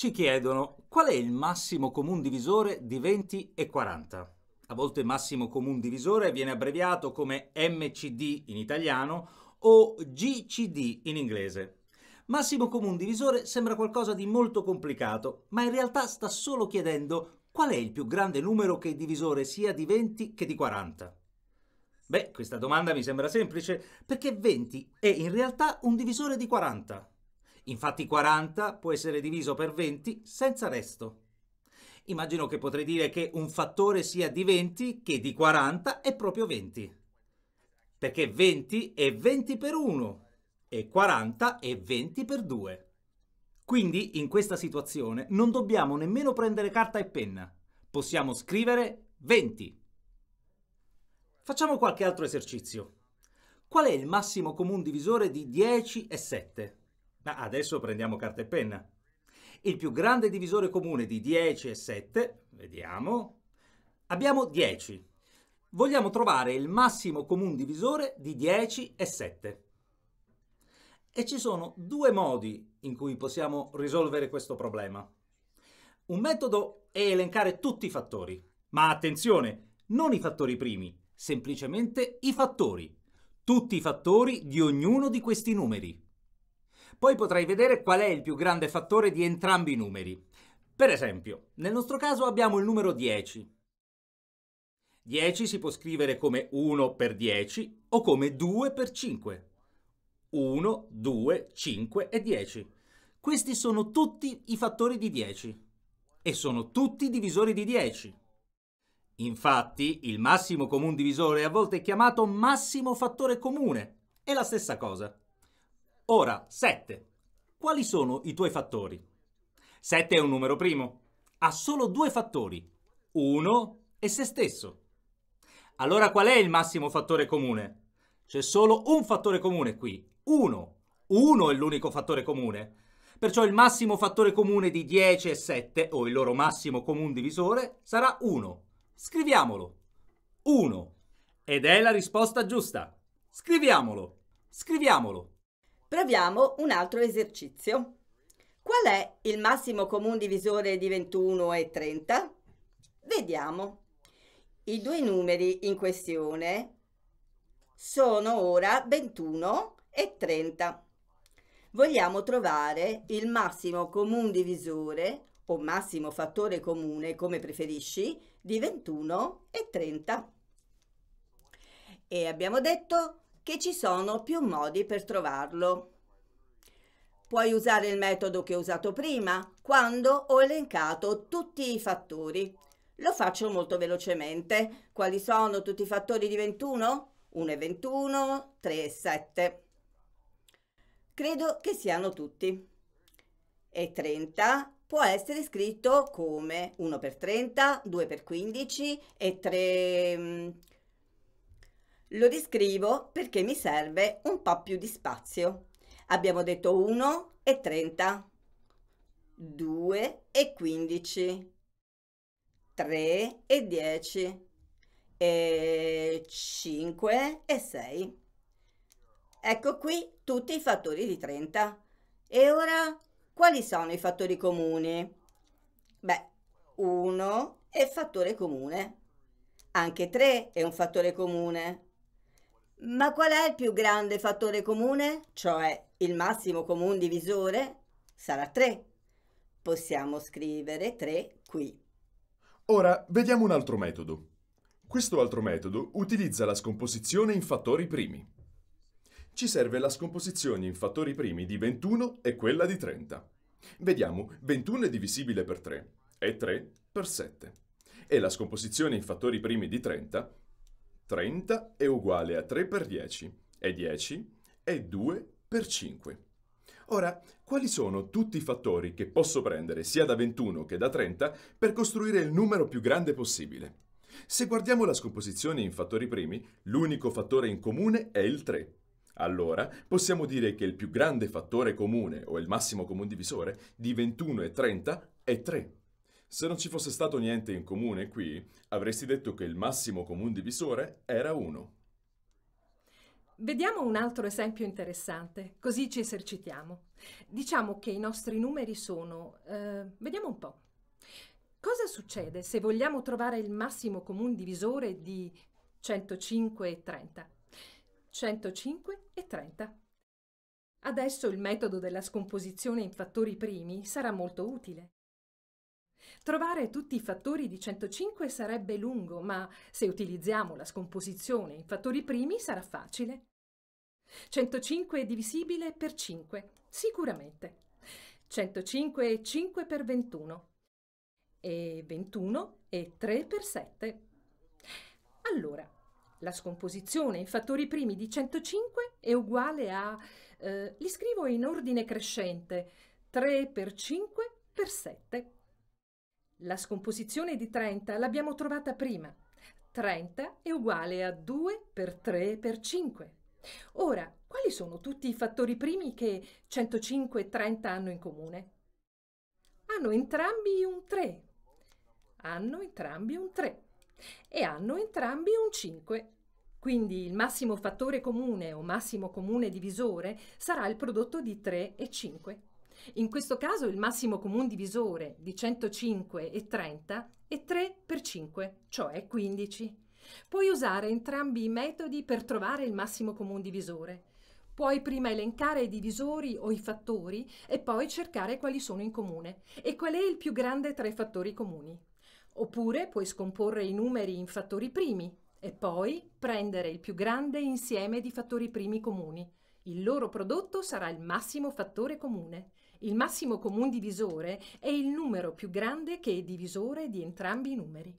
Ci chiedono qual è il massimo comune divisore di 20 e 40. A volte massimo comune divisore viene abbreviato come MCD in italiano o GCD in inglese. Massimo comune divisore sembra qualcosa di molto complicato, ma in realtà sta solo chiedendo qual è il più grande numero che il divisore sia di 20 che di 40. Beh, questa domanda mi sembra semplice, perché 20 è in realtà un divisore di 40. Infatti 40 può essere diviso per 20 senza resto. Immagino che potrei dire che un fattore sia di 20 che di 40 è proprio 20. Perché 20 è 20 per 1 e 40 è 20 per 2. Quindi in questa situazione non dobbiamo nemmeno prendere carta e penna. Possiamo scrivere 20. Facciamo qualche altro esercizio. Qual è il massimo comune divisore di 10 e 7? Ma adesso prendiamo carta e penna. Il più grande divisore comune di 10 e 7, vediamo, abbiamo 10. Vogliamo trovare il massimo comune divisore di 10 e 7. E ci sono due modi in cui possiamo risolvere questo problema. Un metodo è elencare tutti i fattori, ma attenzione, non i fattori primi, semplicemente i fattori. Tutti i fattori di ognuno di questi numeri. Poi potrai vedere qual è il più grande fattore di entrambi i numeri. Per esempio, nel nostro caso abbiamo il numero 10. 10 si può scrivere come 1 per 10 o come 2 per 5. 1, 2, 5 e 10. Questi sono tutti i fattori di 10 e sono tutti divisori di 10. Infatti, il massimo comune divisore a volte è chiamato massimo fattore comune. È la stessa cosa. Ora, 7. Quali sono i tuoi fattori? 7 è un numero primo. Ha solo due fattori, 1 e se stesso. Allora qual è il massimo fattore comune? C'è solo un fattore comune qui, 1. 1 è l'unico fattore comune. Perciò il massimo fattore comune di 10 e 7, o il loro massimo comune divisore, sarà 1. Scriviamolo. 1. Ed è la risposta giusta. Scriviamolo. Scriviamolo. Proviamo un altro esercizio. Qual è il massimo comune divisore di 21 e 30? Vediamo. I due numeri in questione sono ora 21 e 30. Vogliamo trovare il massimo comune divisore o massimo fattore comune, come preferisci, di 21 e 30. E abbiamo detto che ci sono più modi per trovarlo. Puoi usare il metodo che ho usato prima, quando ho elencato tutti i fattori. Lo faccio molto velocemente. Quali sono tutti i fattori di 21? 1 e 21, 3 e 7. Credo che siano tutti. E 30 può essere scritto come 1 per 30, 2 per 15 e 3 lo riscrivo perché mi serve un po' più di spazio. Abbiamo detto 1 e 30, 2 e 15, 3 e 10, e 5 e 6. Ecco qui tutti i fattori di 30. E ora quali sono i fattori comuni? Beh, 1 è fattore comune. Anche 3 è un fattore comune. Ma qual è il più grande fattore comune? Cioè il massimo comune divisore? Sarà 3. Possiamo scrivere 3 qui. Ora vediamo un altro metodo. Questo altro metodo utilizza la scomposizione in fattori primi. Ci serve la scomposizione in fattori primi di 21 e quella di 30. Vediamo, 21 è divisibile per 3 e 3 per 7. E la scomposizione in fattori primi di 30 30 è uguale a 3 per 10 e 10 è 2 per 5. Ora, quali sono tutti i fattori che posso prendere sia da 21 che da 30 per costruire il numero più grande possibile? Se guardiamo la scomposizione in fattori primi, l'unico fattore in comune è il 3. Allora, possiamo dire che il più grande fattore comune o il massimo comune divisore di 21 e 30 è 3. Se non ci fosse stato niente in comune qui, avresti detto che il massimo comune divisore era 1. Vediamo un altro esempio interessante, così ci esercitiamo. Diciamo che i nostri numeri sono... Eh, vediamo un po'. Cosa succede se vogliamo trovare il massimo comune divisore di 105 e 30? 105 e 30. Adesso il metodo della scomposizione in fattori primi sarà molto utile. Trovare tutti i fattori di 105 sarebbe lungo, ma se utilizziamo la scomposizione in fattori primi sarà facile. 105 è divisibile per 5, sicuramente. 105 è 5 per 21 e 21 è 3 per 7. Allora, la scomposizione in fattori primi di 105 è uguale a... Eh, li scrivo in ordine crescente, 3 per 5 per 7 la scomposizione di 30 l'abbiamo trovata prima. 30 è uguale a 2 per 3 per 5. Ora, quali sono tutti i fattori primi che 105 e 30 hanno in comune? Hanno entrambi un 3. Hanno entrambi un 3. E hanno entrambi un 5. Quindi il massimo fattore comune o massimo comune divisore sarà il prodotto di 3 e 5. In questo caso il massimo comune divisore di 105 e 30 è 3 per 5, cioè 15. Puoi usare entrambi i metodi per trovare il massimo comune divisore. Puoi prima elencare i divisori o i fattori e poi cercare quali sono in comune e qual è il più grande tra i fattori comuni. Oppure puoi scomporre i numeri in fattori primi e poi prendere il più grande insieme di fattori primi comuni. Il loro prodotto sarà il massimo fattore comune. Il massimo comune divisore è il numero più grande che è divisore di entrambi i numeri.